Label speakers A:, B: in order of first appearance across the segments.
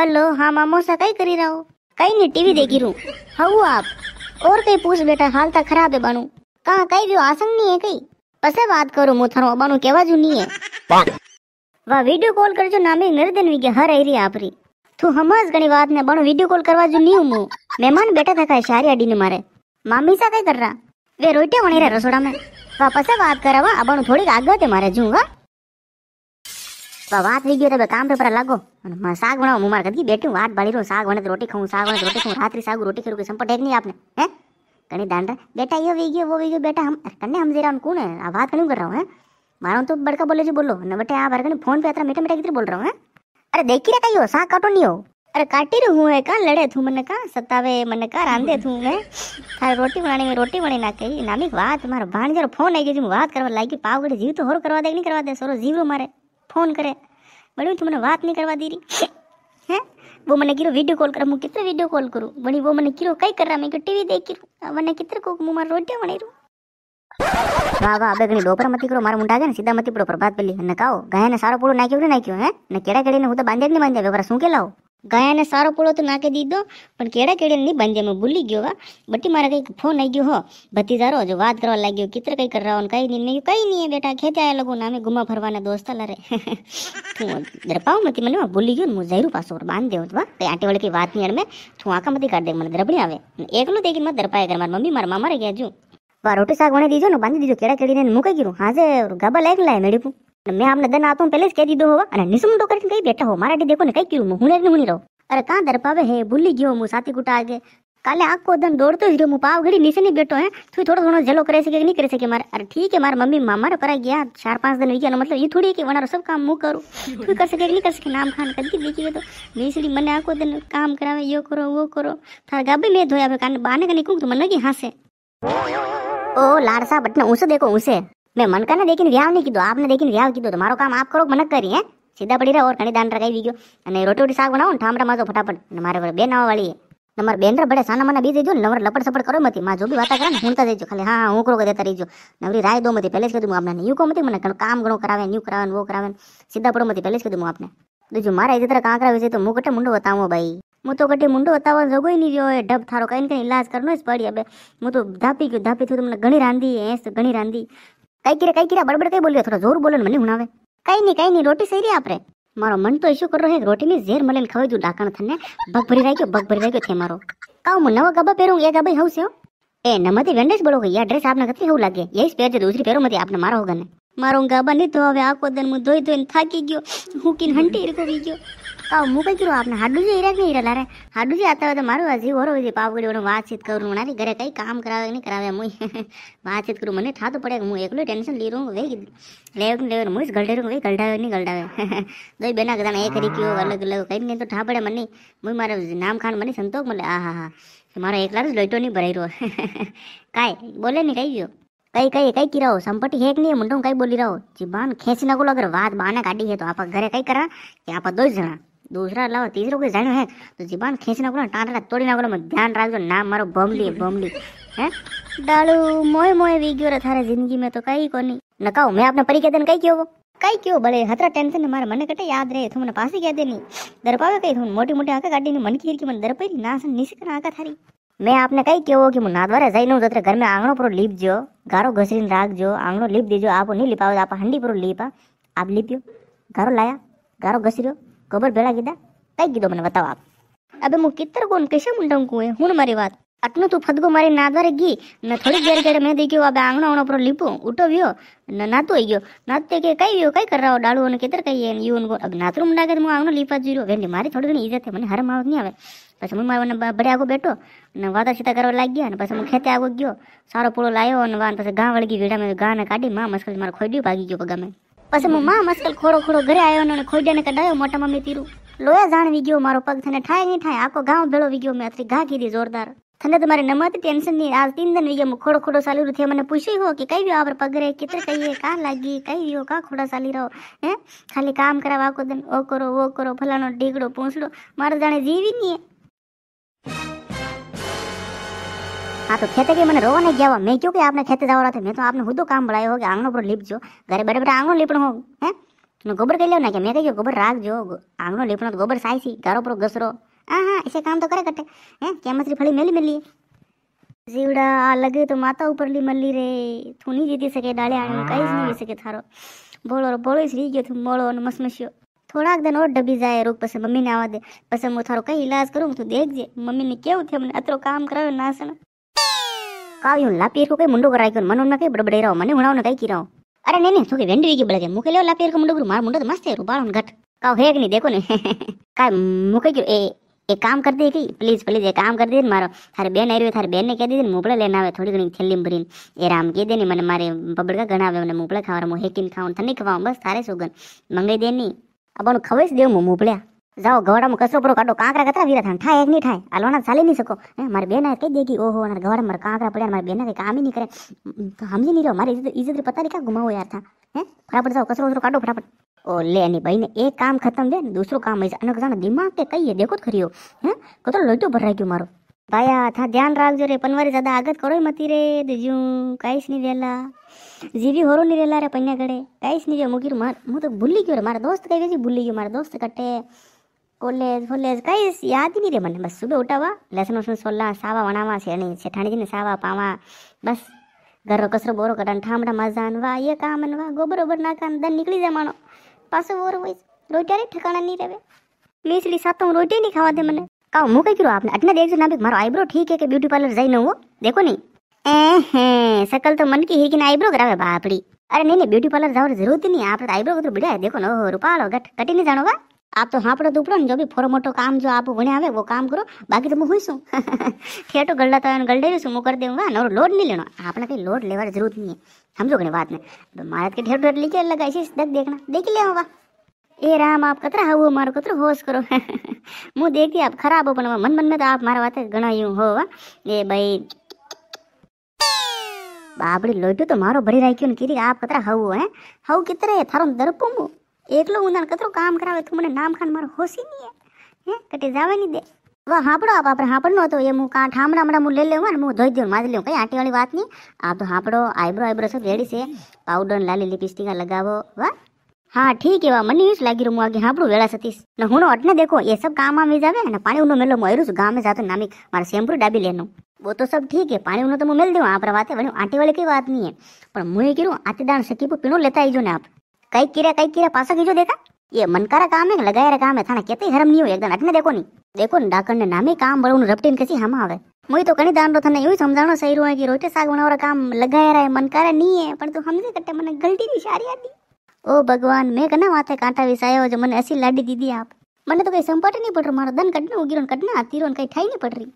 A: hello હા મામોસા કઈ કરી રહ્યો કઈ નહીં ટીવી દેખી રૂ હવું આપ ઓર કઈ પૂછ બેટા હાલ તા ખરાબ હે બાણું કા કઈ રહ્યો આસંગ નહીં હે કઈ પસે વાત કરો હું થારો અબાણું કેવા જુ નહીં હે વા વિડિયો કોલ કરજો નામે નિર્દન વિગે હર એરી આપરી તું હમજ ઘણી વાત ને બાણું વિડિયો કોલ કરવા જુ નહીં હું મહેમાન બેટા થકા શારી આડીને મારે મામી સા કઈ કર રહા वे रोटे वणी रे रसोड़ा में वापस बात करा वा अब थोड़ी आगे ते मारे जूंगा વાત થઈ ગયો તમે કામ પેપર લાગો અને શાક બનાવો હું મારા કદી બેઠું વાત બાળી રહ્યું શાક વણે રોટી ખાઉં શાક વણે રોટી ખાઉં રાત્રી શાક રોટી ખરું કે સંપટ એક નહીં આપને હે कहीं दान रहा बेटा ये वी वो वी बेटा हम कन्ने हम जेरा कौन है आ बात क्यों कर रहा हूँ मारो तो बड़का बोले जो बोलो न बेटे आप हरकने फोन पे अतरा मीठा मीठा कितने बोल रहा हूँ अरे देखी रहा कहीं हो सा काटो नहीं हो अरे काटी रहा हूँ का लड़े थू मन का सतावे मन का रांधे थू मैं थारे रोटी बनाने में रोटी बनी ना कही नामिक बात मारो भाण फोन आई गई जो बात करवा लागी पाव गड़ी जीव तो होर करवा दे नहीं करवा दे सोरो जीव मारे फोन करे વળી તું મને વાત નહીં કરવા દે હે वो मैंने किरो वीडियो कॉल करा मु कितने वीडियो कॉल करूं बनी वो मैंने किरो कई कर रहा मैं को टीवी देख किरो मैंने कितने को मु मार रोटियां बनी रू વાહ વાહ અબે ઘણી ડોપરા મતી કરો મારા મુંડા છે ને સીધા મતી પડો પ્રભાત પેલી ને કાઓ ગાયને સારો પૂરો નાખ્યો કે નાખ્યો હે ને કેડા કેડીને હું તો બાંધ્યા જ નહીં બાંધ્યા વેપરા શું કે લાવો गाया ने सारो पोड़ो तो नाके दीदो पर केड़ा केड़े नहीं बन जाए मैं भूली गयो बट्टी मारा कहीं फोन आई गयो हो भतीजारो जो बात करवा लग गयो कितर कहीं कर रहा हूँ कहीं नहीं कहीं नहीं है बेटा खेत आया लगो ना मैं घुमा फरवाना दोस्त लरे दरपाओ मत मैंने वहाँ भूली गयो मुझे जहरू पास और बांध दे वा तो आंटी वाले की बात नहीं अरे तू आका मत कर दे मैंने दरपनी आवे एक लो देखी मत दरपाए कर मार मम्मी मार मामा रह गया जू वा रोटी साग उन्हें दीजो ना बांध दीजो केड़ा केड़ी ने मुँह कहीं गिरू हाँ जे गबल एक लाए मेरी पू मैं आपने दन आतो पहले कह दी दो होवा अने निसम तो कर कई बैठा हो मारा दे देखो ने कई क्यों मुहुने ने मुनी रहो अरे का दर पावे है भूली गयो मु साथी कुटा आगे काले आको दन दौड़तो हिरो मु पाव घड़ी निसनी बैठो है तू थोड़ो घणो जलो करे सके नहीं करे सके मारे अरे ठीक है मार मम्मी मामा रे करा गया चार पांच दिन गया मतलब ये थोड़ी है कि सब काम मु करू तू कर सके नहीं कर सके नाम खान कर के देखिए तो निसनी मने आको दन काम करावे यो करो वो करो थार गाबे में धोया बे कान बाने कने कुक तो मने की हासे ओ लाड़ सा उसे देखो उसे મેં મનકાને દેખીને વ્યાવ નહીં કીધું આપને દેખીને વ્યાવ કીધું તો મારું કામ આપ કરો મને કરી હે સીધા પડી રહ્યા ઓર ઘણી દાન રખાવી ગયો અને રોટી રોટી શાક બનાવો ને ઠામડા માજો ફટાફટ અને મારે વડે બેન આવવા વાળી તમારે બેન ભડે સાના મને બીજી જો ને નવર લપડ સપડ કરો મતી માં જો બી વાત કરે ને હુંતા જઈજો ખાલી હા હા હું કરો દેતા રહીજો નવરી રાય દો મતી પહેલે જ કીધું આપને યુ કહું મતી મને કામ ઘણું કરાવે ન્યુ કરાવે વો કરાવે સીધા પડો મતી પહેલે જ કીધું આપને બીજું મારા એ તારા કાંકરા વિશે તો હું કટે મુંડો બતાવો ભાઈ હું તો કટે મુંડો બતાવવા જોગોય નહીં રહ્યો ઢબ થારો કઈ ને કઈ ઇલાજ કરનો જ પડી હવે હું તો ધાપી ગયો ધાપી થયું તમને ઘણી રાંધી એસ ઘણી રાંધી કઈ કિરા કઈ કિરા બડબડ કઈ બોલ્યો થોડા જોર બોલો મને હુણાવે કઈ નહીં કઈ નહીં રોટી સહી રહી આપણે મારો મન તો શું કરો હે રોટી ની ઝેર મળીને ખવાઈ દઉં ડાકણ થને ભગ ભરી રાખ્યો ગયો ભગ ભરી રાખ્યો ગયો છે મારો કાઉ હું નવા ગબા પહેરું એ ગબા હવ છે એ નમતી વેન્ડેસ બોલો કે યા ડ્રેસ આપને કતરી હવ લાગે યસ પહેર જે દૂસરી પહેરો મતી આપને મારો હોગને મારો ગાબા નહીં તો હવે આખો દન હું ધોઈ ધોઈને થાકી ગયો હું કીને હંટી ઈરકોવી ગયો કાવ હું કઈ કર્યું આપણે હાડું છે ઈરાક નહીં ઈરા રે હાડું છે આતા તો મારું હજી ઓરો હજી પાવગડી ઓનો વાતચીત કરું નારી ઘરે કઈ કામ કરાવે નહીં કરાવે હું વાતચીત કરું મને થાતું પડે કે હું એકલું ટેન્શન લઈ રહું વેગ લેવું લેવું હું જ ગલડેરું વેગ ગલડાવે નહીં ગલડાવે દોઈ બેના કદાને એ કરી ગયો અલગ અલગ કઈ નહીં તો ઠા પડે મને હું મારે નામ ખાન મને સંતોષ મળે આ હા હા મારો એકલા જ લોઈટો નહીં ભરાઈ રહ્યો કાંઈ બોલે નહીં કહી ગયો कई कई कई की रहो संपत्ति है नहीं मुंडो कई बोली रहो जीबान खेसी ना अगर बात बहाना काटी है तो आप घरे कई करा कि आप दो जना दूसरा अलावा तीसरा कोई जन है तो जीबान खेसी ना बोला तोड़ी ना बोला ध्यान रख दो नाम मारो बमली बमली है डालू मोए मोए वी क्यों रहा जिंदगी में तो कई को नकाओ मैं आपने परी के दिन कई क्यों कई क्यों बड़े हतरा टेंशन ने मारे मन कटे याद रहे तुमने पास ही देनी दरपावे कई तुम मोटी मोटी आकर गाड़ी ने मन की मन दरपे नाशन निशिक आका थारी મેં આપને કઈ કેવો કે હું નાદવારે જઈને જત્ર ઘર મેં આંગણો પૂરો લીપજો ગારો ઘસીને રાખજો આંગણો લીપ દેજો આપો નહીં લીપાવો આપ હંડી પૂરો લીપા આપ લીપ્યો ગારો લાયા ગારો ઘસી રહ્યો ગોબર ભેળા કીધા કઈ કીધો મને બતાવો આપ અબે હું કિતર કોણ કશે મુંડંકું હું મારી વાત ಅಟ್ನು ತು ಫದ್ಗು ಮಾರಿ ನಾದಾರ ಗೀ ನ ಥೋಡಿ ಬೇರೆ ಕಡೆ ಮೇ ದೇಖ್ಯೋ ಆ ಆಂಗಣೋ ಅವನೋ ಪರ ಲಿಪು ಉಟೋವ್ಯೋ ನ ನಾತು ಅಯ್ಯೋ ನಾತ್ತೆ કે કઈ વ્યો કઈ કરાવો ડાળુ અને કેતર કઈ એન યુન ગો અબ નાતરું મંડાગે હું આંગણો લીપા જીરો વેની મારી થોડી ઘણી ઈજત મને હરમ આવત નહીં આવે પછી હું મારા બડે આગો બેઠો ને વાતા સીતા કરવા લાગી ગયા ને પછી હું ખેતે આગો ગયો સારો પૂળો લાવ્યો અને વાન પછી ગાં વળગી વેડા મેં ગાને કાઢી માં મસ્કલ મારા ખોડ્યું ભાગી ગયો પગામે પછી હું માં મસ્કલ ખોડો ખોડો ઘરે આવ્યો અને ખોડ્યાને કડાયો મોટા મમ્મી તીરું લોયા જાણવી ગયો મારો પગ થઈને ઠાય નહીં ઠાય આખો ગામ ભેળો વી ગયો મેં અત્યારે ઘા કીધી જોરદાર थाने तुम्हारे नमत टेंशन नहीं आज तीन दिन हुई है खोड़ो साली रो थे मैंने पूछ ही हो कि कई भी आवर पग रहे कितने कही है कहाँ लगी कई भी हो कहाँ खोड़ा साली रहो है खाली काम करा वाको दिन ओ करो वो करो फलानो डिगड़ो पूछड़ो मारे जाने जीव ही नहीं है हाँ तो खेते के मैंने रोवाने गया हुआ मैं क्यों आपने खेते जा रहा था मैं तो आपने खुद काम बढ़ाए हो गया पर लिप जो घरे बड़े बड़े आंगण लिपण हो गोबर कह लो ना क्या मैं कही गोबर राख जो आंगनों लिपण तो गोबर साई सी घरों पर घसरो हाँ हाँ ऐसे काम तो करे कटे हैं क्या मछली फड़ी मेली मिली जीवड़ा लगे तो माता ऊपर ली मल्ली रे तू नहीं जीती सके डाले आने में कहीं नहीं सके थारो बोलो और बोलो इसलिए रही गयो तू मोड़ो और मस मसियो थोड़ा दिन और डबी जाए रोक पसंद मम्मी ने आवा दे पसंद मु थारो कहीं इलाज करूँ तू देख जे मम्मी ने क्या उठे हमने अतरो काम करायो ना सन सना कावियो लापीर को कहीं मुंडो कराई कर मनो ना कई बड़बड़े रहो मने हुणाओ ने कहीं की रहो अरे नहीं नहीं तो के वेंडी की बड़े मुके ले लापीर को मुंडो मार मुंडो तो मस्त है उन घट काव कि नहीं देखो ने काय मुके ए एक काम कर दी कई प्लीज प्लीज एक काम कर दी मारो थारे बेन आई थारे बेन ने कह दीदी मुकड़ा लेना आवे थोड़ी घनी थैली भरी ए राम कह दे मैंने मारे बबड़का घना आवे मैंने मुकड़ा खावा मोहेकिन खाऊ थाने खवाऊ बस थारे सुगन मंगाई दे नी अब खवाई देव मुकड़ा जाओ गवाड़ा में कसो परो काटो कांकरा कतरा वीरा थाने ठाए नहीं ठाए अलवाना चाली नहीं सको मारे बहन आए कह देगी ओहो अरे गवाड़ा मार कांकरा पड़े मारे बहन कहीं काम ही नहीं करे हम ही नहीं रहो मारे इज्जत पता नहीं क्या घुमाओ यार था फटाफट जाओ कसरो उसरो काटो फटाफट ओ ले नहीं भाई ने एक काम खत्म दे दूसरो काम ऐसा अनक जाना दिमाग के कही है देखो तो करियो हैं कतो लोटो भर गयो मारो ભાયા થા ધ્યાન રાખજો રે પનવારી દાદા આગત કરો મતી રે દુજું કાંઈશ નહીં રહેલા જીવી હોરો નહીં રહેલા રે પૈયા ગળે કાંઈશ નહીં રહ્યો મૂકી માર હું તો ભૂલી ગયો રે મારા દોસ્ત કઈ ગઈ ભૂલી ગયો મારા દોસ્ત કટે કોલેજ ફોલેજ કઈ યાદ નહીં રે મને બસ સુબે ઉઠાવા લેસન વસન સોલા સાવા વણાવા છે નહીં શેઠાણીજીને સાવા પાવા બસ ઘરનો કસરો બોરો કટાને ઠામડા મજા અનવા એ કામ અનવા ગોબર ઓબર નાખા દન નીકળી જાય માણો पास वो रोईस रोटिया ठिकाना नहीं रहे मैं इसलिए साथ रोटी नहीं खावा दे मैंने कहा मुँह कह करो आपने अटना देख जो ना मारो आईब्रो ठीक है कि ब्यूटी पार्लर जाए ना वो देखो नहीं ए सकल तो मन की हेकिन आईब्रो करावे बापड़ी अरे नहीं नहीं ब्यूटी पार्लर जाओ जरूरत नहीं आप आईब्रो तो को तो बढ़िया है देखो ना रूपाल हो गट कटी नहीं जानोगा आप तो हाँपड़ो दुपड़ो ने जो भी फोरो मोटो काम जो आप वणे आवे वो काम करो बाकी तो मुझे हुई सू ठेठो गल्ला तो गल्डे सू मैं कर दूंगा नो लोड नहीं लेना आपने कहीं लोड लेवा जरूरत नहीं है समझो घनी बात ने मारा के ठेठ ठेठ लीजिए लगा इसी दक देखना देख लिया होगा ए राम आप कतरा हवो मारो कतरो होश करो मुँह देखती आप खराब हो पर मन मन में तो आप मारा बात घना यूं हो ए भाई बाबड़ी लोटू तो मारो भरी राखियो ને કીધી આપ કતરા હવું હે હવું કિતરે થારો દરપો एक उदाहरण कतरो काम करा तू मैंने नाम खान मार होश नहीं है हैं कटे जावे नहीं दे वह हापड़ो आप अपने हापड़ नो तो ये मुँह कांठ हामड़ा हमड़ा मुँह ले लो मैं मुँह धोई दूँ माज लो कहीं आंटी वाली बात नहीं आप तो हापड़ो आईब्रो आईब्रो सब रेडी से पाउडर लाली लिपस्टिक लगावो वह हाँ ठीक है वह मनी यूस लगी रूम आगे हापड़ो वेड़ा सतीस न हूँ अटने देखो ये सब काम आम जावे ना पानी उन्होंने मिलो मोरूस गाँव में जाते नामी मार शैम्पू डाबी ले वो तो सब ठीक है पानी उन्होंने तो मिल दे वहाँ पर बात आंटी वाले की बात नहीं है पर मुँह कह रू दान सकी पीणो लेता आईजो ना आप कई किरा कई किरा पासा की जो देखा ये मनकारा काम है लगाया रा काम है थाना कहते हरम नहीं हो एकदम अटने देखो नहीं देखो ना ने नामे काम बड़ो रपटीन कैसी हम आवे मुई तो कनी दान रो थाने यूं समझाणो सही रो है कि रोटी साग बनाओ बनावरा काम लगाया रा है मनकारा नहीं है पर तू हमने कट्टे मने गलती नहीं सारी आदी ओ भगवान मैं कना माथे कांटा विसायो जो मने ऐसी लाडी दीदी आप मने तो कई संपट नहीं पड़ रहा मारो दन कटने उगिरो कटने आती रो कई ठाई नहीं पड़ रही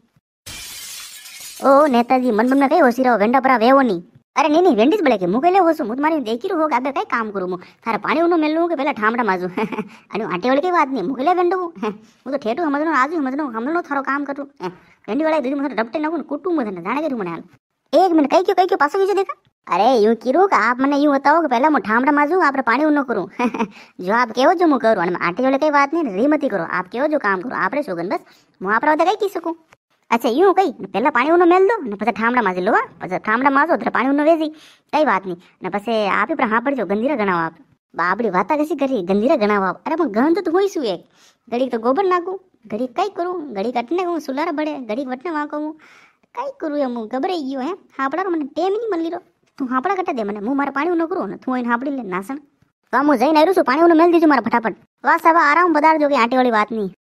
A: ओ नेताजी मन मन में कई होसी रहो वेंडा परा वेवो नहीं अरे नहीं नहीं वेंडिस बले के मुगेले होसु मुद मारी देखिरु हो गाबे काय काम करू मु थारे पाणी उनो मेलनु के पहिला ठामडा माजु अनु आटे वाले के बात नहीं मुगेले वेंडु मु तो ठेटू हमदनो आजु हमदनो हमलो थारो काम करू वेंडी वाले दिन मुसर डपटे नगु कुटु मुदन जाने के रु मने एक मिनट कई क्यों कई क्यों पासो देखा अरे यूं किरू का आप मैंने यूं बताओ के पहला मु ठामडा माजु आपरे पाणी उनो करू जो आप केओ जो मु करू आटे वाले कई बात नहीं रीमती करो आप केओ जो काम करो आप सोगन बस मु आपरे ओते की सकू अच्छा यूँ कई पे पानी उन्होंने मेल दो न पसे थामड़ा माजिल लोगा हाँ, पसे थामड़ा माजो पानी उन्होंने वेजी कई बात नहीं न आप ही प्रहार पड़ जो गंदीरा गना आप बाबरी वाता कैसी करी गंदीरा गना आप अरे मैं गंद तो तुम ही सुई गड़ी तो गोबर ना गड़ी कई करूं गड़ी कटने को सुलारा बड़े गड़ी वटने वहां को कई करूं हम गबरे यो है हापड़ा रो मने टेम नहीं मल्ली रो तू हापड़ा कटा दे मने मारा पानी उन्होंने करो तू इन हापड़ी ले नासन वा मु जई नहीं रुसु पानी उन्होंने मेल दीजो मारा फटाफट वा सब आराम बदार जोगे आंटी वाली बात नहीं